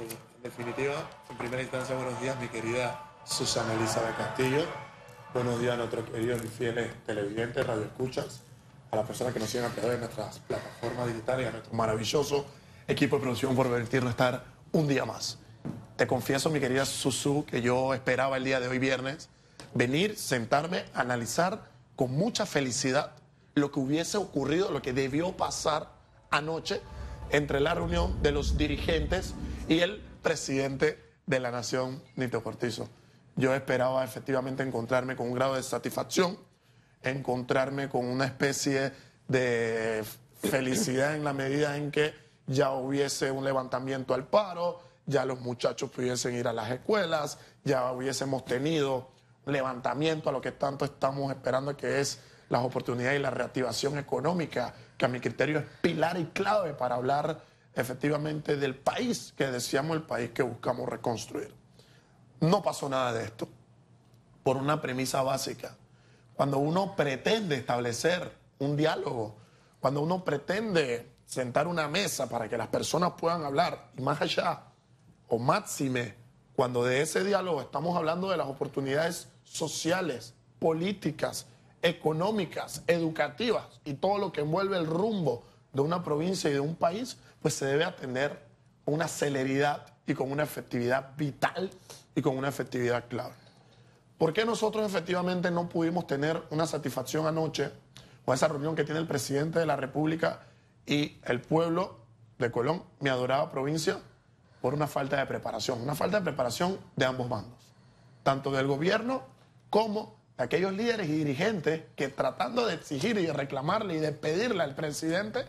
en definitiva, en primera instancia, buenos días, mi querida Susana de Castillo. Buenos días a nuestros queridos y fieles televidentes, Escuchas, a las personas que nos siguen a través de nuestras plataformas digitales y a nuestro maravilloso equipo de producción por permitirnos estar un día más. Te confieso, mi querida Susu, que yo esperaba el día de hoy viernes venir, sentarme, analizar con mucha felicidad lo que hubiese ocurrido, lo que debió pasar anoche entre la reunión de los dirigentes y el presidente de la Nación, Nito Cortizo. Yo esperaba efectivamente encontrarme con un grado de satisfacción, encontrarme con una especie de felicidad en la medida en que ya hubiese un levantamiento al paro, ya los muchachos pudiesen ir a las escuelas, ya hubiésemos tenido levantamiento a lo que tanto estamos esperando, que es las oportunidades y la reactivación económica, que a mi criterio es pilar y clave para hablar efectivamente del país que decíamos el país que buscamos reconstruir. No pasó nada de esto por una premisa básica. Cuando uno pretende establecer un diálogo, cuando uno pretende sentar una mesa para que las personas puedan hablar, y más allá, o máxime, cuando de ese diálogo estamos hablando de las oportunidades sociales, políticas, económicas, educativas y todo lo que envuelve el rumbo de una provincia y de un país, pues se debe atender con una celeridad y con una efectividad vital y con una efectividad clave. ¿Por qué nosotros efectivamente no pudimos tener una satisfacción anoche ...con esa reunión que tiene el presidente de la República y el pueblo de Colón, mi adorada provincia, por una falta de preparación? Una falta de preparación de ambos bandos, tanto del gobierno como de aquellos líderes y dirigentes que tratando de exigir y de reclamarle y de pedirle al presidente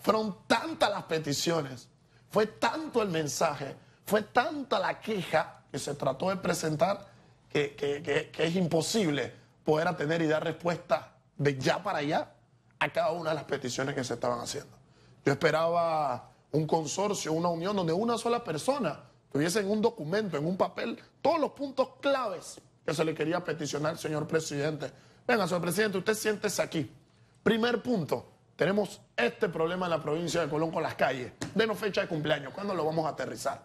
fueron tantas las peticiones, fue tanto el mensaje, fue tanta la queja que se trató de presentar que, es imposible poder atender y dar respuesta de ya para allá a cada una de las peticiones que se estaban haciendo. Yo esperaba un consorcio, una unión donde una sola persona tuviese en un documento, en un papel, todos los puntos claves que se le quería peticionar, señor presidente. Venga, señor presidente, usted siéntese aquí. Primer punto, tenemos este problema en la provincia de Colón con las calles. Denos fecha de cumpleaños, ¿cuándo lo vamos a aterrizar?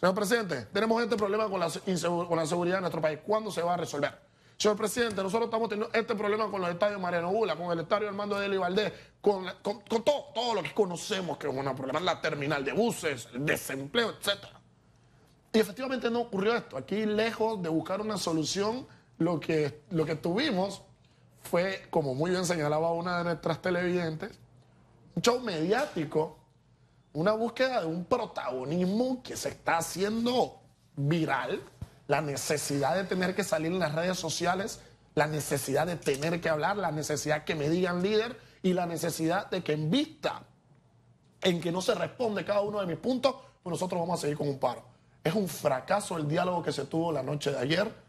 Señor presidente, tenemos este problema con la, seguridad de nuestro país, ¿cuándo se va a resolver? Señor presidente, nosotros estamos teniendo este problema con los estadios Mariano Bula, con el estadio Armando de Valdés, con, todo, lo que conocemos que es un problema, la terminal de buses, el desempleo, etc. Y efectivamente no ocurrió esto. Aquí, lejos de buscar una solución, lo que, lo que tuvimos fue, como muy bien señalaba una de nuestras televidentes, un show mediático, una búsqueda de un protagonismo que se está haciendo viral, la necesidad de tener que salir en las redes sociales, la necesidad de tener que hablar, la necesidad que me digan líder y la necesidad de que en vista en que no se responde cada uno de mis puntos, pues nosotros vamos a seguir con un paro. Es un fracaso el diálogo que se tuvo la noche de ayer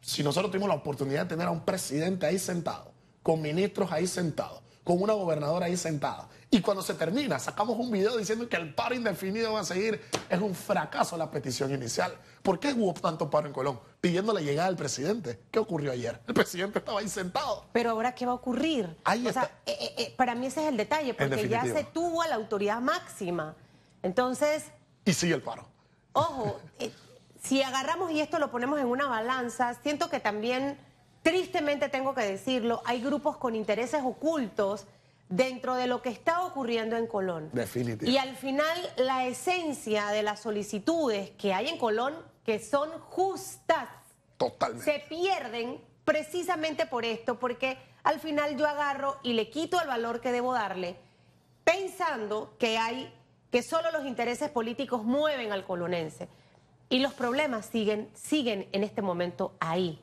si nosotros tuvimos la oportunidad de tener a un presidente ahí sentado, con ministros ahí sentados, con una gobernadora ahí sentada, y cuando se termina, sacamos un video diciendo que el paro indefinido va a seguir, es un fracaso la petición inicial. ¿Por qué hubo tanto paro en Colón? Pidiendo la llegada del presidente. ¿Qué ocurrió ayer? El presidente estaba ahí sentado. Pero ahora, ¿qué va a ocurrir? o Sea, eh, eh, eh, para mí ese es el detalle, porque ya se tuvo a la autoridad máxima. Entonces... Y sigue el paro. Ojo, si agarramos y esto lo ponemos en una balanza, siento que también, tristemente tengo que decirlo, hay grupos con intereses ocultos dentro de lo que está ocurriendo en Colón. Definitivamente. Y al final, la esencia de las solicitudes que hay en Colón, que son justas, se pierden precisamente por esto, porque al final yo agarro y le quito el valor que debo darle, pensando que hay que solo los intereses políticos mueven al colonense. Y los problemas siguen, siguen en este momento ahí.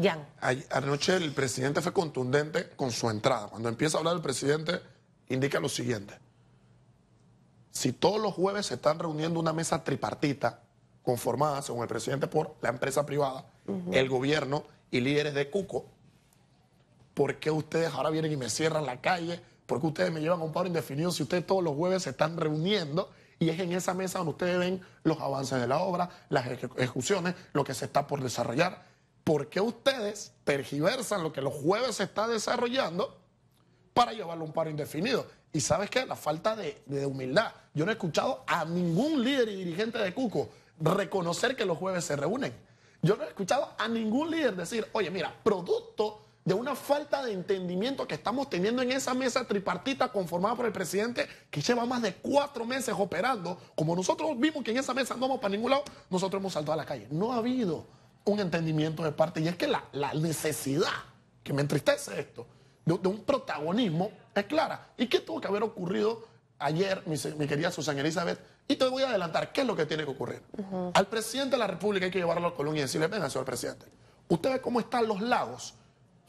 Jan. Anoche el presidente fue contundente con su entrada. Cuando empieza a hablar el presidente, indica lo siguiente. Si todos los jueves se están reuniendo una mesa tripartita, conformada, según el presidente, por la empresa privada, el gobierno y líderes de Cuco, ¿por qué ustedes ahora vienen y me cierran la calle? ¿Por qué ustedes me llevan a un paro indefinido si ustedes todos los jueves se están reuniendo y es en esa mesa donde ustedes ven los avances de la obra, las ejecuciones, lo que se está por desarrollar. ¿Por qué ustedes tergiversan lo que los jueves se está desarrollando para llevarlo a un paro indefinido? Y sabes qué, la falta de, de humildad. Yo no he escuchado a ningún líder y dirigente de Cuco reconocer que los jueves se reúnen. Yo no he escuchado a ningún líder decir, oye, mira, producto de una falta de entendimiento que estamos teniendo en esa mesa tripartita conformada por el presidente que lleva más de cuatro meses operando. Como nosotros vimos que en esa mesa no vamos para ningún lado, nosotros hemos saltado a la calle. No ha habido un entendimiento de parte y es que la, necesidad, que me entristece esto, de, un protagonismo es clara. ¿Y qué tuvo que haber ocurrido ayer, mi, querida Susana Elizabeth? Y te voy a adelantar qué es lo que tiene que ocurrir. Al presidente de la República hay que llevarlo a Colón y decirle, venga, señor presidente, usted ve cómo están los lagos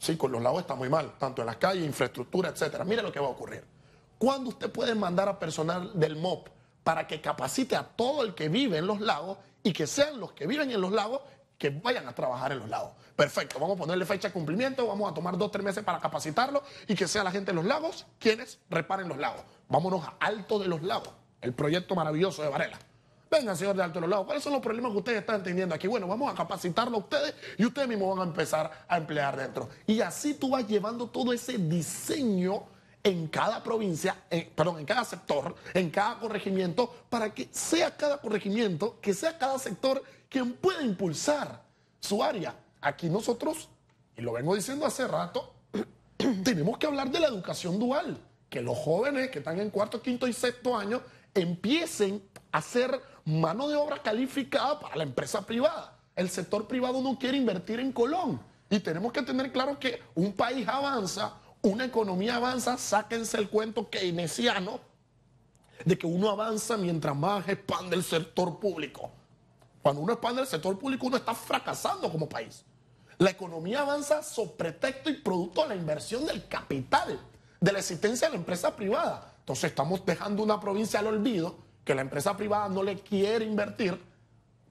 Sí, con los lagos está muy mal, tanto en las calles, infraestructura, etcétera. Mire lo que va a ocurrir. ¿Cuándo usted puede mandar a personal del MOP para que capacite a todo el que vive en los lagos y que sean los que viven en los lagos que vayan a trabajar en los lagos? Perfecto, vamos a ponerle fecha de cumplimiento, vamos a tomar dos, tres meses para capacitarlo y que sea la gente de los lagos quienes reparen los lagos. Vámonos a Alto de los Lagos, el proyecto maravilloso de Varela. Venga, señor de Alto de los lados, ¿cuáles son los problemas que ustedes están entendiendo aquí? Bueno, vamos a capacitarlo a ustedes y ustedes mismos van a empezar a emplear dentro. Y así tú vas llevando todo ese diseño en cada provincia, eh, perdón, en cada sector, en cada corregimiento, para que sea cada corregimiento, que sea cada sector quien pueda impulsar su área. Aquí nosotros, y lo vengo diciendo hace rato, tenemos que hablar de la educación dual, que los jóvenes que están en cuarto, quinto y sexto año empiecen a ser mano de obra calificada para la empresa privada. El sector privado no quiere invertir en Colón. Y tenemos que tener claro que un país avanza, una economía avanza, sáquense el cuento keynesiano de que uno avanza mientras más expande el sector público. Cuando uno expande el sector público, uno está fracasando como país. La economía avanza sobre texto y producto de la inversión del capital, de la existencia de la empresa privada. Entonces estamos dejando una provincia al olvido la empresa privada no le quiere invertir,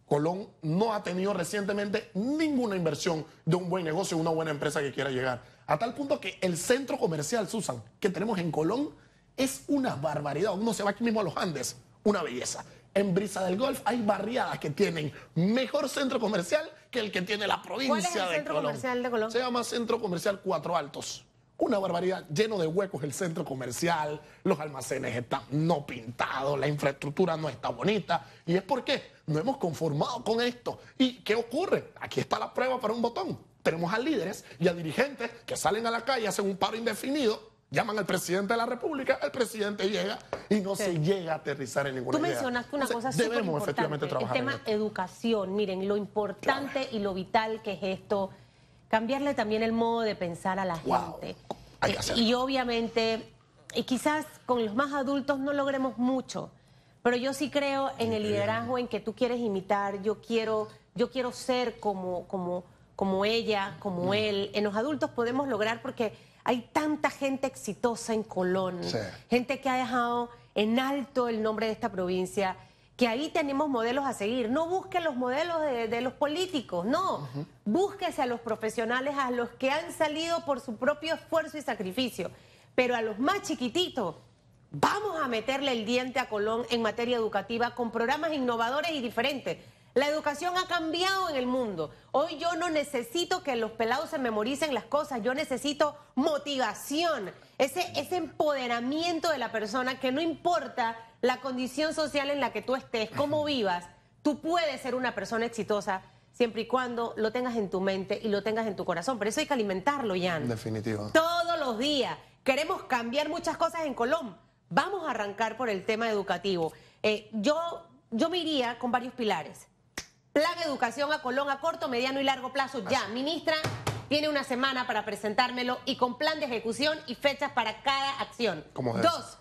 Colón no ha tenido recientemente ninguna inversión de un buen negocio, una buena empresa que quiera llegar. A tal punto que el centro comercial, Susan, que tenemos en Colón, es una barbaridad. Uno se va aquí mismo a los Andes, una belleza. En Brisa del Golf hay barriadas que tienen mejor centro comercial que el que tiene la provincia de Colón? Se llama Centro Comercial Cuatro Altos una barbaridad, lleno de huecos el centro comercial, los almacenes están no pintados, la infraestructura no está bonita. ¿Y es porque no hemos conformado con esto? ¿Y qué ocurre? Aquí está la prueba para un botón. Tenemos a líderes y a dirigentes que salen a la calle, hacen un paro indefinido, llaman al presidente de la República, el presidente llega y no se llega a aterrizar en ninguna Tú mencionaste una cosa cosa debemos efectivamente trabajar. El tema educación, miren, lo importante y lo vital que es esto cambiarle también el modo de pensar a la gente. Eh, y obviamente, y quizás con los más adultos no logremos mucho, pero yo sí creo en el liderazgo en que tú quieres imitar, yo quiero, yo quiero ser como, como, como ella, como mm. él. En los adultos podemos lograr porque hay tanta gente exitosa en Colón, gente que ha dejado en alto el nombre de esta provincia que ahí tenemos modelos a seguir. No busque los modelos de, los políticos, no. Búsquese a los profesionales, a los que han salido por su propio esfuerzo y sacrificio. Pero a los más chiquititos, vamos a meterle el diente a Colón en materia educativa con programas innovadores y diferentes. La educación ha cambiado en el mundo. Hoy yo no necesito que los pelados se memoricen las cosas, yo necesito motivación, ese, ese empoderamiento de la persona que no importa la condición social en la que tú estés, cómo vivas, tú puedes ser una persona exitosa siempre y cuando lo tengas en tu mente y lo tengas en tu corazón. Por eso hay que alimentarlo, Jan. Definitivo. Todos los días. Queremos cambiar muchas cosas en Colón. Vamos a arrancar por el tema educativo. Eh, yo, yo me iría con varios pilares. Plan educación a Colón a corto, mediano y largo plazo. Ya, ministra, tiene una semana para presentármelo y con plan de ejecución y fechas para cada acción. ¿Cómo Dos,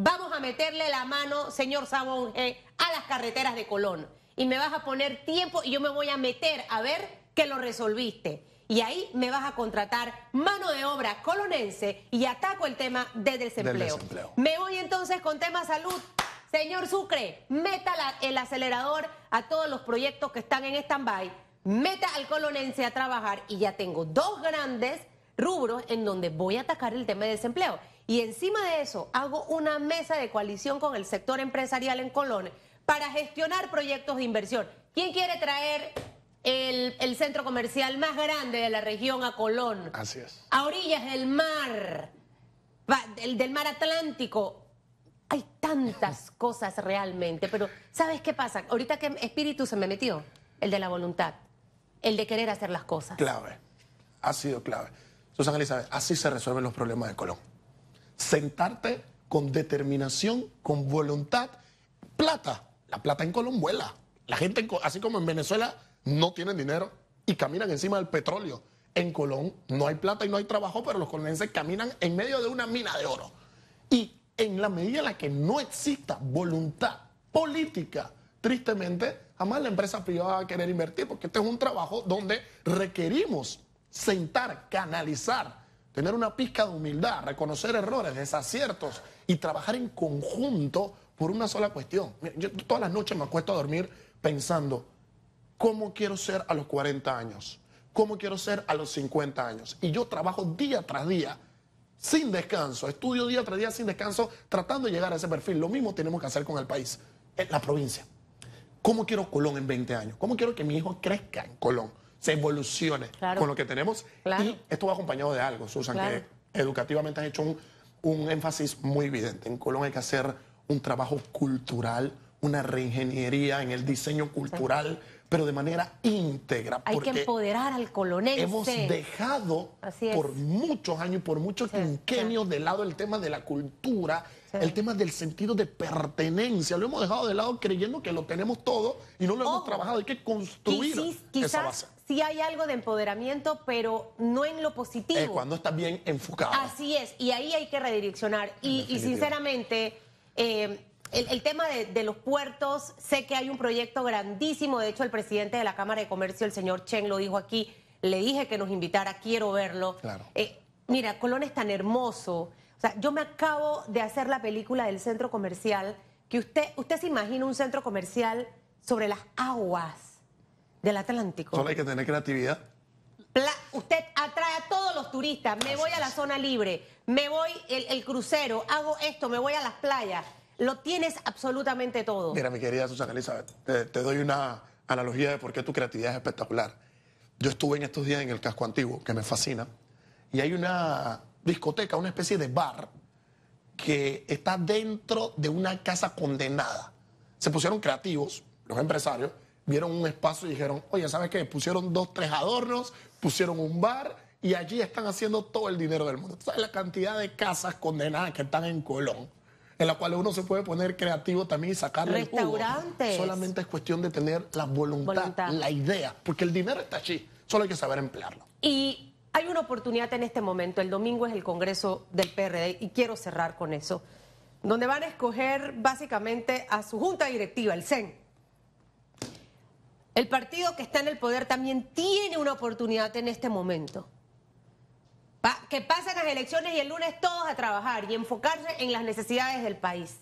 Vamos a meterle la mano, señor Sabonge, a las carreteras de Colón. Y me vas a poner tiempo y yo me voy a meter a ver que lo resolviste. Y ahí me vas a contratar mano de obra colonense y ataco el tema de desempleo. Me voy entonces con tema salud. Señor Sucre, meta el acelerador a todos los proyectos que están en stand-by. Meta al colonense a trabajar y ya tengo dos grandes rubros en donde voy a atacar el tema de desempleo. Y encima de eso, hago una mesa de coalición con el sector empresarial en Colón para gestionar proyectos de inversión. ¿Quién quiere traer el, centro comercial más grande de la región a Colón? Así es. A orillas del mar, del, del mar Atlántico. Hay tantas cosas realmente, pero ¿sabes qué pasa? Ahorita que espíritu se me metió, el de la voluntad, el de querer hacer las cosas. Clave, ha sido clave. Susana Elizabeth, así se resuelven los problemas de Colón sentarte con determinación, con voluntad. Plata, la plata en Colón vuela. La gente, así como en Venezuela, no tienen dinero y caminan encima del petróleo. En Colón no hay plata y no hay trabajo, pero los colonenses caminan en medio de una mina de oro. Y en la medida en la que no exista voluntad política, tristemente, jamás la empresa privada va a querer invertir, porque este es un trabajo donde requerimos sentar, canalizar, tener una pizca de humildad, reconocer errores, desaciertos y trabajar en conjunto por una sola cuestión. Yo todas las noches me acuesto a dormir pensando, ¿cómo quiero ser a los 40 años? ¿Cómo quiero ser a los 50 años? Y yo trabajo día tras día, sin descanso, estudio día tras día sin descanso, tratando de llegar a ese perfil. Lo mismo tenemos que hacer con el país, en la provincia. ¿Cómo quiero Colón en 20 años? ¿Cómo quiero que mi hijo crezca en Colón? se evolucione con lo que tenemos. Y esto va acompañado de algo, Susan, que educativamente han hecho un, énfasis muy evidente. En Colón hay que hacer un trabajo cultural, una reingeniería en el diseño cultural pero de manera íntegra. Hay que empoderar al colonel. Hemos dejado por muchos años, por muchos quinquenios de lado el tema de la cultura, el tema del sentido de pertenencia. Lo hemos dejado de lado creyendo que lo tenemos todo y no lo hemos trabajado. Hay que construir quizás, quizás Sí hay algo de empoderamiento, pero no en lo positivo. Es cuando está bien enfocado. Así es, y ahí hay que redireccionar. Y, sinceramente... Eh, el, tema de, los puertos, sé que hay un proyecto grandísimo, de hecho el presidente de la Cámara de Comercio, el señor Chen, lo dijo aquí, le dije que nos invitara, quiero verlo. Claro. Eh, mira, Colón es tan hermoso. O sea, yo me acabo de hacer la película del centro comercial, que usted, usted se imagina un centro comercial sobre las aguas del Atlántico. Solo hay que tener creatividad. usted atrae a todos los turistas, me voy a la zona libre, me voy el crucero, hago esto, me voy a las playas lo tienes absolutamente todo. Mira, mi querida Susana Elizabeth, te, doy una analogía de por qué tu creatividad es espectacular. Yo estuve en estos días en el casco antiguo, que me fascina, y hay una discoteca, una especie de bar, que está dentro de una casa condenada. Se pusieron creativos, los empresarios, vieron un espacio y dijeron, oye, ¿sabes qué? Pusieron dos, tres adornos, pusieron un bar y allí están haciendo todo el dinero del mundo. sabes la cantidad de casas condenadas que están en Colón? en la cual uno se puede poner creativo también y sacarle El jugo. Solamente es cuestión de tener la voluntad, voluntad, la idea, porque el dinero está allí, solo hay que saber emplearlo. Y hay una oportunidad en este momento, el domingo es el Congreso del PRD y quiero cerrar con eso, donde van a escoger básicamente a su junta directiva, el CEN. El partido que está en el poder también tiene una oportunidad en este momento que pasen las elecciones y el lunes todos a trabajar y enfocarse en las necesidades del país.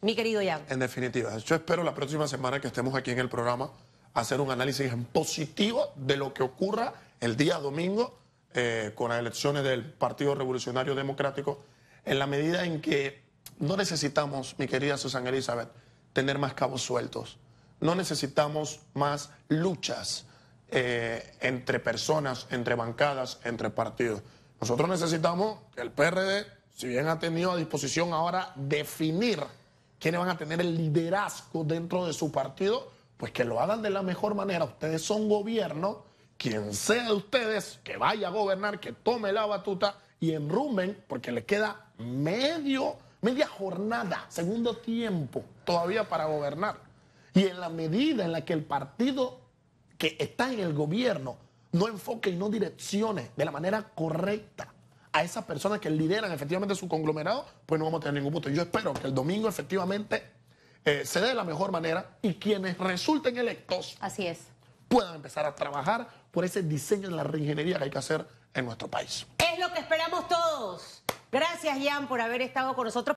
Mi querido Jan. En definitiva, yo espero la próxima semana que estemos aquí en el programa hacer un análisis en positivo de lo que ocurra el día domingo eh, con las elecciones del Partido Revolucionario Democrático, en la medida en que no necesitamos, mi querida Susana Elizabeth, tener más cabos sueltos. No necesitamos más luchas. Eh, entre personas, entre bancadas, entre partidos. Nosotros necesitamos que el PRD, si bien ha tenido a disposición ahora definir quiénes van a tener el liderazgo dentro de su partido, pues que lo hagan de la mejor manera. Ustedes son gobierno, quien sea de ustedes que vaya a gobernar, que tome la batuta y enrumen, porque le queda medio, media jornada, segundo tiempo todavía para gobernar. Y en la medida en la que el partido que está en el gobierno no enfoque y no direccione de la manera correcta a esas personas que lideran efectivamente su conglomerado, pues no vamos a tener ningún voto. Yo espero que el domingo efectivamente eh, se dé de la mejor manera y quienes resulten electos Así es. puedan empezar a trabajar por ese diseño de la reingeniería que hay que hacer en nuestro país. Es lo que esperamos todos. Gracias, Jan, por haber estado con nosotros.